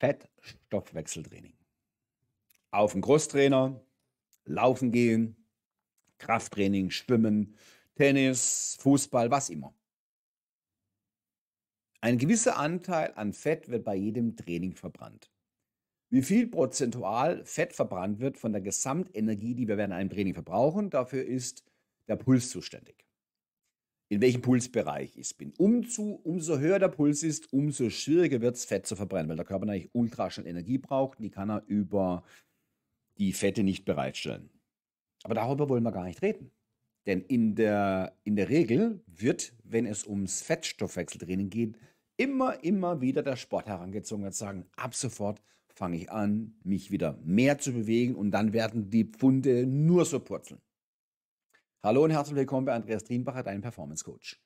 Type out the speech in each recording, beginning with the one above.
Fettstoffwechseltraining. Auf den Großtrainer, laufen gehen, Krafttraining, Schwimmen, Tennis, Fußball, was immer. Ein gewisser Anteil an Fett wird bei jedem Training verbrannt. Wie viel prozentual Fett verbrannt wird von der Gesamtenergie, die wir während einem Training verbrauchen, dafür ist der Puls zuständig in welchem Pulsbereich ich bin. Umzu, umso höher der Puls ist, umso schwieriger wird es, Fett zu verbrennen, weil der Körper natürlich ultra schnell Energie braucht. und Die kann er über die Fette nicht bereitstellen. Aber darüber wollen wir gar nicht reden. Denn in der, in der Regel wird, wenn es ums Fettstoffwechseltraining geht, immer, immer wieder der Sport herangezogen und sagen, ab sofort fange ich an, mich wieder mehr zu bewegen und dann werden die Pfunde nur so purzeln. Hallo und herzlich willkommen bei Andreas Drienbacher, deinem Performance Coach.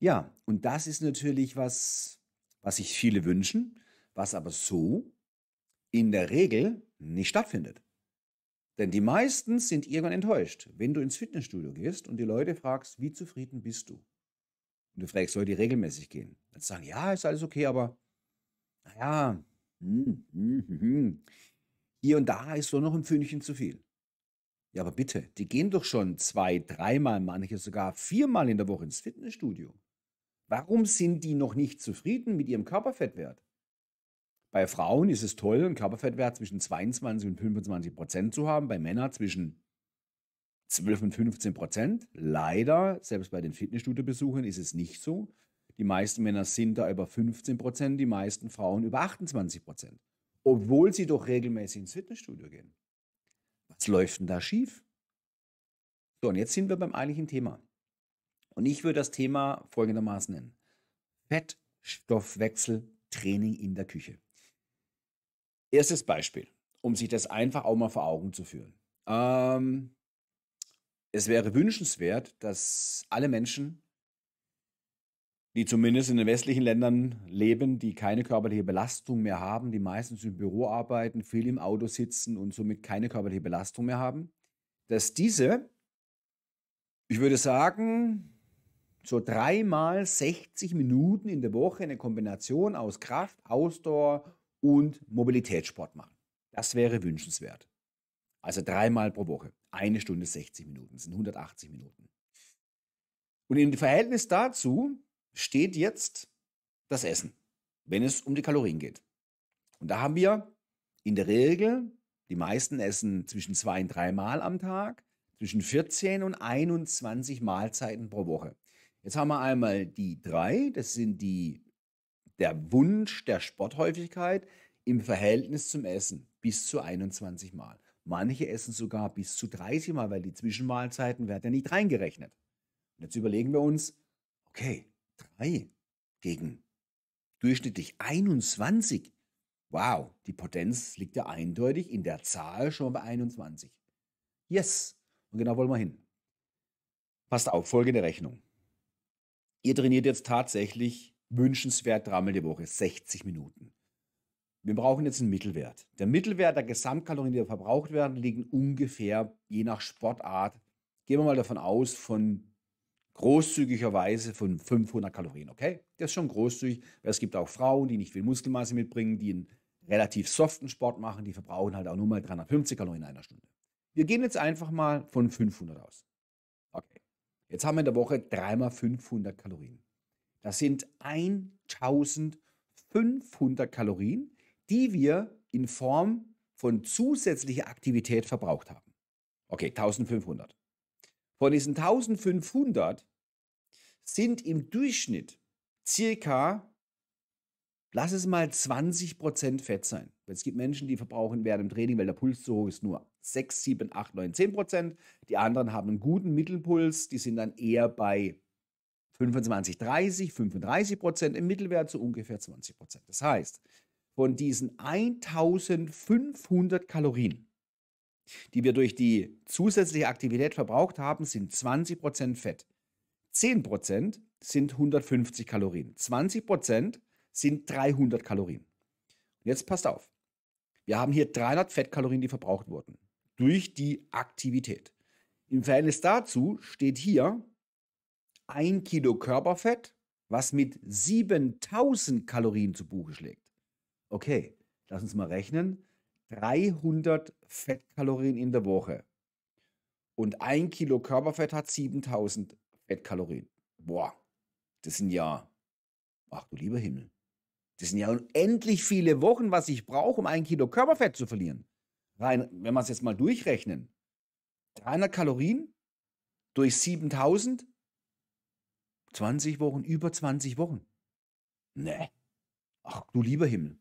Ja, und das ist natürlich was, was sich viele wünschen, was aber so in der Regel nicht stattfindet. Denn die meisten sind irgendwann enttäuscht, wenn du ins Fitnessstudio gehst und die Leute fragst, wie zufrieden bist du? Und du fragst soll die regelmäßig gehen. Dann sagen, ja, ist alles okay, aber naja, hm, hm, hm, hier und da ist so noch ein Pfündchen zu viel. Ja, aber bitte, die gehen doch schon zwei, dreimal, manche sogar viermal in der Woche ins Fitnessstudio. Warum sind die noch nicht zufrieden mit ihrem Körperfettwert? Bei Frauen ist es toll, einen Körperfettwert zwischen 22 und 25 Prozent zu haben, bei Männern zwischen 12 und 15 Prozent. Leider, selbst bei den Fitnessstudio-Besuchen ist es nicht so. Die meisten Männer sind da über 15 Prozent, die meisten Frauen über 28 Prozent, obwohl sie doch regelmäßig ins Fitnessstudio gehen. Was läuft denn da schief? So, und jetzt sind wir beim eigentlichen Thema. Und ich würde das Thema folgendermaßen nennen. Fettstoffwechseltraining in der Küche. Erstes Beispiel, um sich das einfach auch mal vor Augen zu führen. Ähm, es wäre wünschenswert, dass alle Menschen die zumindest in den westlichen Ländern leben, die keine körperliche Belastung mehr haben, die meistens im Büro arbeiten, viel im Auto sitzen und somit keine körperliche Belastung mehr haben, dass diese, ich würde sagen, so dreimal 60 Minuten in der Woche eine Kombination aus Kraft, Ausdauer und Mobilitätssport machen. Das wäre wünschenswert. Also dreimal pro Woche, eine Stunde 60 Minuten, das sind 180 Minuten. Und im Verhältnis dazu steht jetzt das Essen, wenn es um die Kalorien geht. Und da haben wir in der Regel, die meisten essen zwischen zwei und drei Mal am Tag, zwischen 14 und 21 Mahlzeiten pro Woche. Jetzt haben wir einmal die drei, das sind die, der Wunsch der Sporthäufigkeit im Verhältnis zum Essen bis zu 21 Mal. Manche essen sogar bis zu 30 Mal, weil die Zwischenmahlzeiten werden ja nicht reingerechnet. Und jetzt überlegen wir uns, okay, 3 gegen durchschnittlich 21. Wow, die Potenz liegt ja eindeutig in der Zahl schon bei 21. Yes, und genau wollen wir hin. Passt auf, folgende Rechnung. Ihr trainiert jetzt tatsächlich wünschenswert dreimal die Woche 60 Minuten. Wir brauchen jetzt einen Mittelwert. Der Mittelwert der Gesamtkalorien, die verbraucht werden, liegen ungefähr je nach Sportart, gehen wir mal davon aus, von großzügigerweise von 500 Kalorien, okay? Das ist schon großzügig, weil es gibt auch Frauen, die nicht viel Muskelmasse mitbringen, die einen relativ soften Sport machen, die verbrauchen halt auch nur mal 350 Kalorien in einer Stunde. Wir gehen jetzt einfach mal von 500 aus. Okay. Jetzt haben wir in der Woche dreimal 500 Kalorien. Das sind 1500 Kalorien, die wir in Form von zusätzlicher Aktivität verbraucht haben. Okay, 1500. Von diesen 1500 sind im Durchschnitt circa, lass es mal 20 Fett sein. Es gibt Menschen, die verbrauchen während dem Training, weil der Puls zu hoch ist, nur 6, 7, 8, 9, 10 Die anderen haben einen guten Mittelpuls, die sind dann eher bei 25, 30, 35 Prozent, im Mittelwert so ungefähr 20 Prozent. Das heißt, von diesen 1500 Kalorien die wir durch die zusätzliche Aktivität verbraucht haben, sind 20% Fett. 10% sind 150 Kalorien. 20% sind 300 Kalorien. Und jetzt passt auf. Wir haben hier 300 Fettkalorien, die verbraucht wurden durch die Aktivität. Im Verhältnis dazu steht hier 1 Kilo Körperfett, was mit 7000 Kalorien zu Buche schlägt. Okay, lass uns mal rechnen. 300 Fettkalorien in der Woche. Und ein Kilo Körperfett hat 7000 Fettkalorien. Boah, das sind ja, ach du lieber Himmel, das sind ja unendlich viele Wochen, was ich brauche, um ein Kilo Körperfett zu verlieren. Rein, wenn wir es jetzt mal durchrechnen, 300 Kalorien durch 7000, 20 Wochen, über 20 Wochen. Ne, ach du lieber Himmel,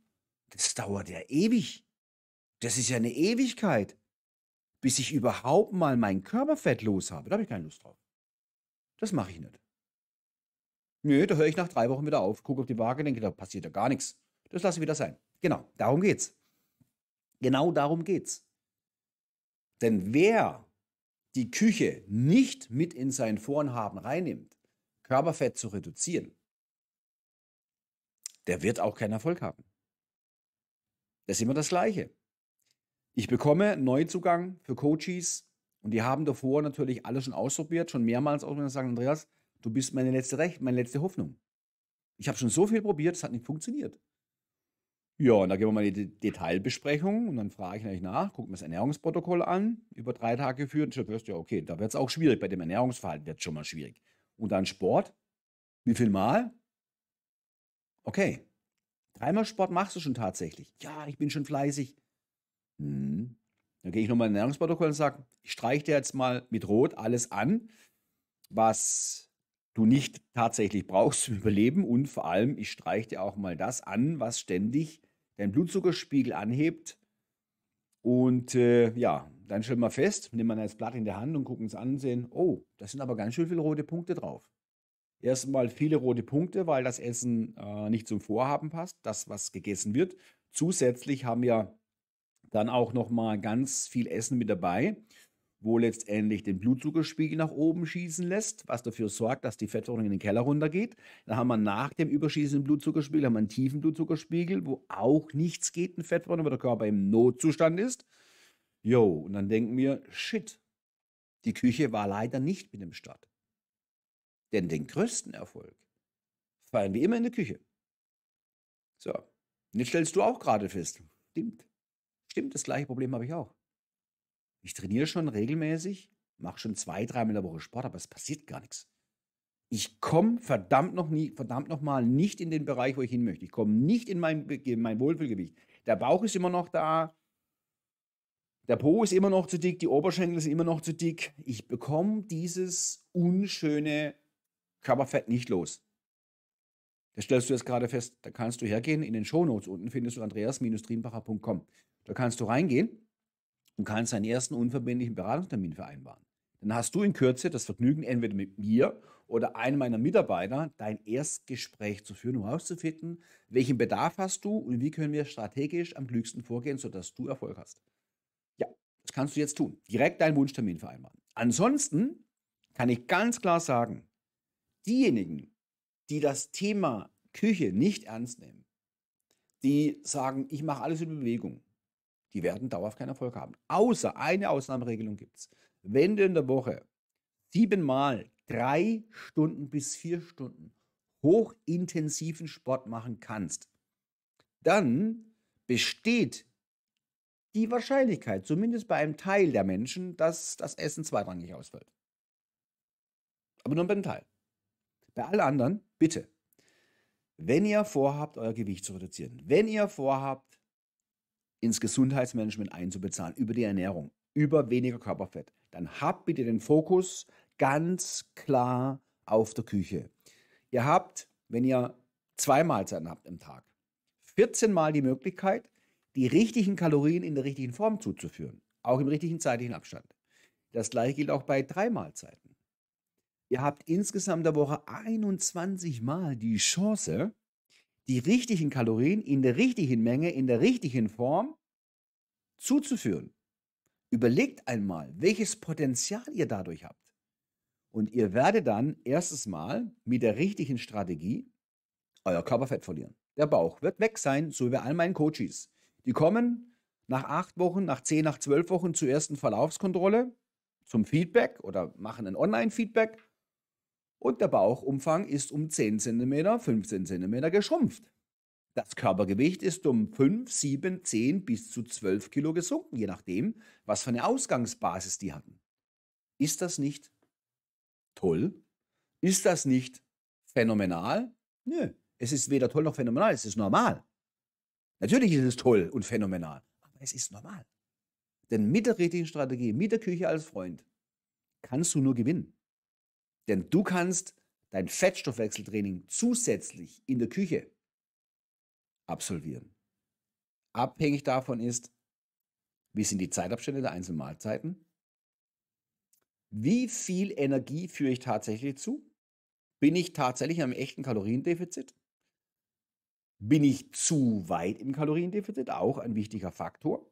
das dauert ja ewig. Das ist ja eine Ewigkeit, bis ich überhaupt mal mein Körperfett los habe. Da habe ich keine Lust drauf. Das mache ich nicht. Nö, da höre ich nach drei Wochen wieder auf, gucke auf die Waage, denke, da passiert ja gar nichts. Das lasse ich wieder sein. Genau, darum geht's. Genau darum geht's. Denn wer die Küche nicht mit in sein Vorhaben reinnimmt, Körperfett zu reduzieren, der wird auch keinen Erfolg haben. Das ist immer das Gleiche. Ich bekomme Neuzugang für Coaches und die haben davor natürlich alles schon ausprobiert, schon mehrmals ausprobiert und sagen, Andreas, du bist meine letzte Recht, meine letzte Hoffnung. Ich habe schon so viel probiert, es hat nicht funktioniert. Ja, und da gehen wir mal in die Detailbesprechung und dann frage ich natürlich nach, gucke mir das Ernährungsprotokoll an, über drei Tage geführt und hörst ja, okay, da wird es auch schwierig, bei dem Ernährungsverhalten wird es schon mal schwierig. Und dann Sport, wie viel Mal? Okay, dreimal Sport machst du schon tatsächlich. Ja, ich bin schon fleißig. Mhm. Dann gehe ich nochmal in den Ernährungsprotokoll und sage, ich streiche dir jetzt mal mit Rot alles an, was du nicht tatsächlich brauchst zum Überleben. Und vor allem, ich streiche dir auch mal das an, was ständig deinen Blutzuckerspiegel anhebt. Und äh, ja, dann stellen wir fest, nehmen wir das Blatt in der Hand und gucken es an und sehen, oh, da sind aber ganz schön viele rote Punkte drauf. Erstmal viele rote Punkte, weil das Essen äh, nicht zum Vorhaben passt, das, was gegessen wird. Zusätzlich haben wir dann auch nochmal ganz viel Essen mit dabei, wo letztendlich den Blutzuckerspiegel nach oben schießen lässt, was dafür sorgt, dass die Fettverbrennung in den Keller runtergeht. Dann haben wir nach dem überschießenden Blutzuckerspiegel haben wir einen tiefen Blutzuckerspiegel, wo auch nichts geht in Fettverbrennung, weil der Körper im Notzustand ist. Jo, und dann denken wir, shit, die Küche war leider nicht mit dem Start. Denn den größten Erfolg feiern wir immer in der Küche. So, jetzt stellst du auch gerade fest, stimmt. Stimmt, das gleiche Problem habe ich auch. Ich trainiere schon regelmäßig, mache schon zwei, dreimal in der Woche Sport, aber es passiert gar nichts. Ich komme verdammt noch nie, verdammt noch mal nicht in den Bereich, wo ich hin möchte. Ich komme nicht in mein, in mein Wohlfühlgewicht. Der Bauch ist immer noch da. Der Po ist immer noch zu dick, die Oberschenkel sind immer noch zu dick. Ich bekomme dieses unschöne Körperfett nicht los. Das stellst du jetzt gerade fest. Da kannst du hergehen, in den Shownotes unten findest du andreas-trienbacher.com. Da kannst du reingehen und kannst deinen ersten unverbindlichen Beratungstermin vereinbaren. Dann hast du in Kürze das Vergnügen, entweder mit mir oder einem meiner Mitarbeiter dein Erstgespräch zu führen, um herauszufinden, welchen Bedarf hast du und wie können wir strategisch am klügsten vorgehen, sodass du Erfolg hast. Ja, das kannst du jetzt tun. Direkt deinen Wunschtermin vereinbaren. Ansonsten kann ich ganz klar sagen, diejenigen, die das Thema Küche nicht ernst nehmen, die sagen, ich mache alles in Bewegung, die werden dauerhaft keinen Erfolg haben. Außer eine Ausnahmeregelung gibt es. Wenn du in der Woche siebenmal drei Stunden bis vier Stunden hochintensiven Sport machen kannst, dann besteht die Wahrscheinlichkeit, zumindest bei einem Teil der Menschen, dass das Essen zweitrangig ausfällt. Aber nur bei einem Teil. Bei allen anderen bitte, wenn ihr vorhabt, euer Gewicht zu reduzieren, wenn ihr vorhabt, ins Gesundheitsmanagement einzubezahlen, über die Ernährung, über weniger Körperfett, dann habt bitte den Fokus ganz klar auf der Küche. Ihr habt, wenn ihr zwei Mahlzeiten habt im Tag, 14 Mal die Möglichkeit, die richtigen Kalorien in der richtigen Form zuzuführen, auch im richtigen zeitlichen Abstand. Das gleiche gilt auch bei drei Mahlzeiten. Ihr habt insgesamt der Woche 21 Mal die Chance, die richtigen Kalorien in der richtigen Menge, in der richtigen Form zuzuführen. Überlegt einmal, welches Potenzial ihr dadurch habt. Und ihr werdet dann erstes Mal mit der richtigen Strategie euer Körperfett verlieren. Der Bauch wird weg sein, so wie bei all meinen Coaches. Die kommen nach acht Wochen, nach zehn, nach zwölf Wochen zur ersten Verlaufskontrolle, zum Feedback oder machen ein Online-Feedback und der Bauchumfang ist um 10 cm, 15 cm geschrumpft. Das Körpergewicht ist um 5, 7, 10 bis zu 12 Kilo gesunken, je nachdem, was für eine Ausgangsbasis die hatten. Ist das nicht toll? Ist das nicht phänomenal? Nö, es ist weder toll noch phänomenal, es ist normal. Natürlich ist es toll und phänomenal, aber es ist normal. Denn mit der richtigen Strategie, mit der Küche als Freund, kannst du nur gewinnen. Denn du kannst dein Fettstoffwechseltraining zusätzlich in der Küche absolvieren. Abhängig davon ist, wie sind die Zeitabstände der einzelnen Mahlzeiten? Wie viel Energie führe ich tatsächlich zu? Bin ich tatsächlich am echten Kaloriendefizit? Bin ich zu weit im Kaloriendefizit? Auch ein wichtiger Faktor.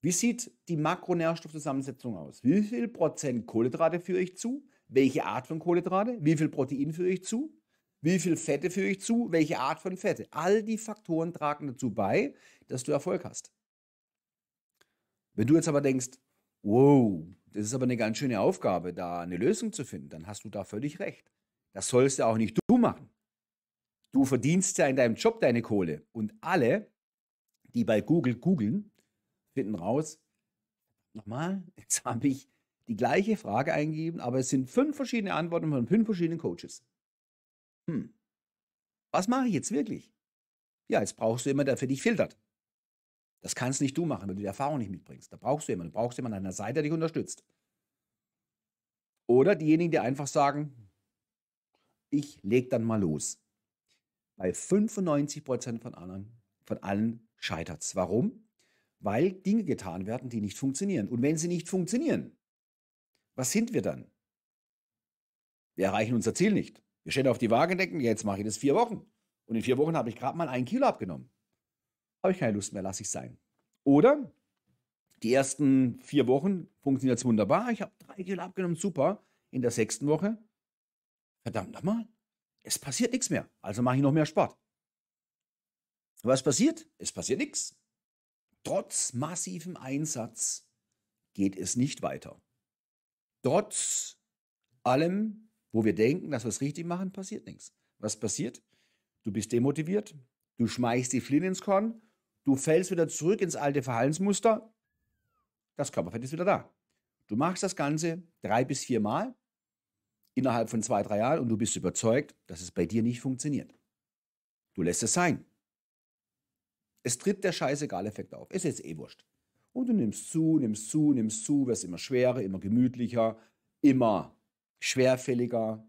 Wie sieht die Makronährstoffzusammensetzung aus? Wie viel Prozent Kohlenhydrate führe ich zu? welche Art von Kohlenhydrate, wie viel Protein führe ich zu, wie viel Fette führe ich zu, welche Art von Fette. All die Faktoren tragen dazu bei, dass du Erfolg hast. Wenn du jetzt aber denkst, wow, das ist aber eine ganz schöne Aufgabe, da eine Lösung zu finden, dann hast du da völlig recht. Das sollst du auch nicht du machen. Du verdienst ja in deinem Job deine Kohle. Und alle, die bei Google googeln, finden raus, nochmal, jetzt habe ich die gleiche Frage eingeben, aber es sind fünf verschiedene Antworten von fünf verschiedenen Coaches. Hm. Was mache ich jetzt wirklich? Ja, jetzt brauchst du jemanden, der für dich filtert. Das kannst nicht du machen, wenn du die Erfahrung nicht mitbringst. Da brauchst du jemanden. Du brauchst jemanden an deiner Seite, der dich unterstützt. Oder diejenigen, die einfach sagen, ich leg dann mal los. Bei 95% von allen, von allen scheitert es. Warum? Weil Dinge getan werden, die nicht funktionieren. Und wenn sie nicht funktionieren, was sind wir dann? Wir erreichen unser Ziel nicht. Wir stehen auf die Waage und denken, jetzt mache ich das vier Wochen. Und in vier Wochen habe ich gerade mal ein Kilo abgenommen. Habe ich keine Lust mehr, lasse ich sein. Oder die ersten vier Wochen funktioniert jetzt wunderbar. Ich habe drei Kilo abgenommen, super. In der sechsten Woche, verdammt nochmal, es passiert nichts mehr. Also mache ich noch mehr Sport. Was passiert? Es passiert nichts. Trotz massivem Einsatz geht es nicht weiter trotz allem, wo wir denken, dass wir es richtig machen, passiert nichts. Was passiert? Du bist demotiviert, du schmeißt die Flinte ins Korn, du fällst wieder zurück ins alte Verhaltensmuster, das Körperfett ist wieder da. Du machst das Ganze drei bis vier Mal innerhalb von zwei, drei Jahren und du bist überzeugt, dass es bei dir nicht funktioniert. Du lässt es sein. Es tritt der scheißegal Effekt auf. Ist jetzt eh wurscht. Und du nimmst zu, nimmst zu, nimmst zu, wirst immer schwerer, immer gemütlicher, immer schwerfälliger.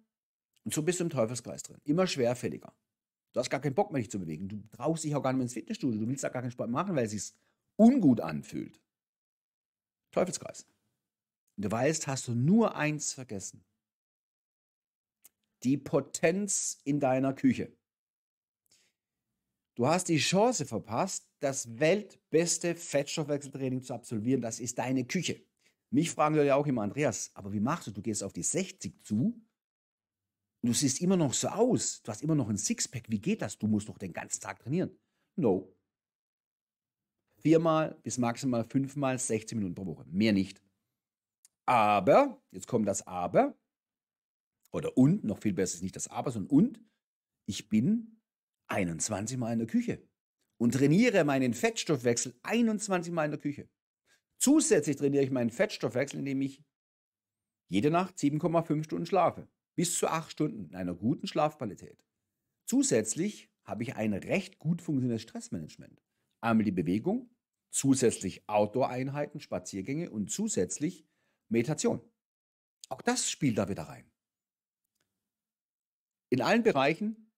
Und so bist du im Teufelskreis drin, immer schwerfälliger. Du hast gar keinen Bock mehr, dich zu bewegen. Du brauchst dich auch gar nicht mehr ins Fitnessstudio. Du willst da gar keinen Sport machen, weil es sich ungut anfühlt. Teufelskreis. Und du weißt, hast du nur eins vergessen. Die Potenz in deiner Küche. Du hast die Chance verpasst, das weltbeste Fettstoffwechseltraining zu absolvieren. Das ist deine Küche. Mich fragen Leute ja auch immer, Andreas, aber wie machst du? Du gehst auf die 60 zu und du siehst immer noch so aus. Du hast immer noch ein Sixpack. Wie geht das? Du musst doch den ganzen Tag trainieren. No. Viermal bis maximal fünfmal 16 Minuten pro Woche. Mehr nicht. Aber, jetzt kommt das Aber, oder und, noch viel besser ist nicht das Aber, sondern und, ich bin 21 Mal in der Küche und trainiere meinen Fettstoffwechsel 21 Mal in der Küche. Zusätzlich trainiere ich meinen Fettstoffwechsel, indem ich jede Nacht 7,5 Stunden schlafe, bis zu 8 Stunden in einer guten Schlafqualität. Zusätzlich habe ich ein recht gut funktionierendes Stressmanagement. Einmal die Bewegung, zusätzlich Outdoor-Einheiten, Spaziergänge und zusätzlich Meditation. Auch das spielt da wieder rein. In allen Bereichen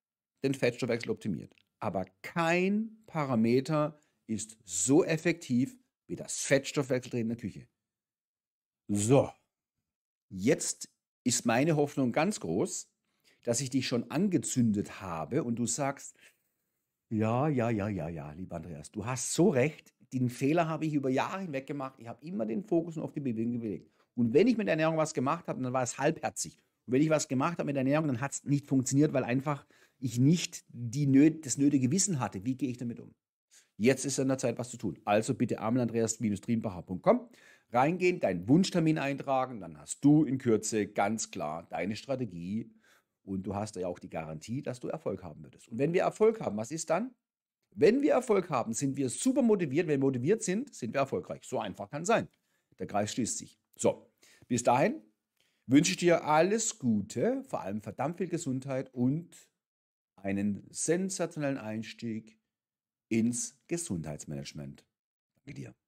den Fettstoffwechsel optimiert. Aber kein Parameter ist so effektiv wie das Fettstoffwechseldrehen in der Küche. So, jetzt ist meine Hoffnung ganz groß, dass ich dich schon angezündet habe und du sagst, ja, ja, ja, ja, ja, lieber Andreas, du hast so recht, den Fehler habe ich über Jahre hinweg gemacht, ich habe immer den Fokus auf die Bewegung gelegt. Und wenn ich mit der Ernährung was gemacht habe, dann war es halbherzig. Und wenn ich was gemacht habe mit der Ernährung, dann hat es nicht funktioniert, weil einfach ich nicht die, das nötige Wissen hatte. Wie gehe ich damit um? Jetzt ist an der Zeit, was zu tun. Also bitte armenandreas-trienbacher.com reingehen, deinen Wunschtermin eintragen, dann hast du in Kürze ganz klar deine Strategie und du hast ja auch die Garantie, dass du Erfolg haben würdest. Und wenn wir Erfolg haben, was ist dann? Wenn wir Erfolg haben, sind wir super motiviert. Wenn wir motiviert sind, sind wir erfolgreich. So einfach kann sein. Der Kreis schließt sich. So, bis dahin wünsche ich dir alles Gute, vor allem verdammt viel Gesundheit und einen sensationellen Einstieg ins Gesundheitsmanagement. Danke dir.